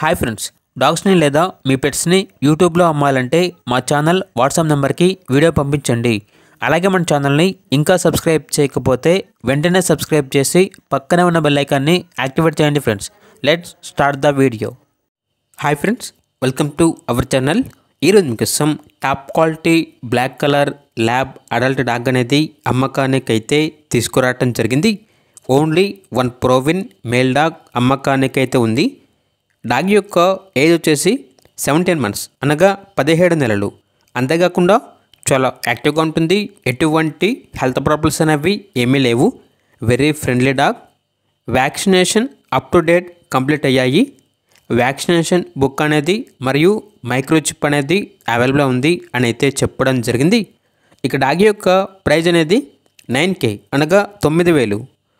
hi friends డాగ్స్ని లేదా మీ పెట్స్ని యూట్యూబ్లో అమ్మాలంటే మా ఛానల్ వాట్సాప్ నెంబర్కి వీడియో పంపించండి అలాగే మన ఛానల్ని ఇంకా సబ్స్క్రైబ్ చేయకపోతే వెంటనే సబ్స్క్రైబ్ చేసి పక్కనే ఉన్న బెల్లైకాన్ని యాక్టివేట్ చేయండి friends let's start the video hi friends welcome to our channel ఈరోజు ఇస్తాం top quality black colour lab adult dog అనేది అమ్మకానికైతే తీసుకురావటం జరిగింది only one proven male dog అమ్మకానికైతే ఉంది డాగ్ యొక్క ఏజ్ వచ్చేసి సెవెంటీన్ మంత్స్ అనగా పదిహేడు నెలలు అంతేకాకుండా చాలా యాక్టివ్గా ఉంటుంది ఎటువంటి హెల్త్ ప్రాబ్లమ్స్ అనేవి ఏమీ లేవు very friendly dog vaccination up to date complete అయ్యాయి వ్యాక్సినేషన్ బుక్ అనేది మరియు మైక్రోచిప్ అనేది అవైలబుల్ ఉంది అని అయితే చెప్పడం జరిగింది ఇక డాగ్ యొక్క ప్రైజ్ అనేది నైన్ కే అనగా తొమ్మిది వేలు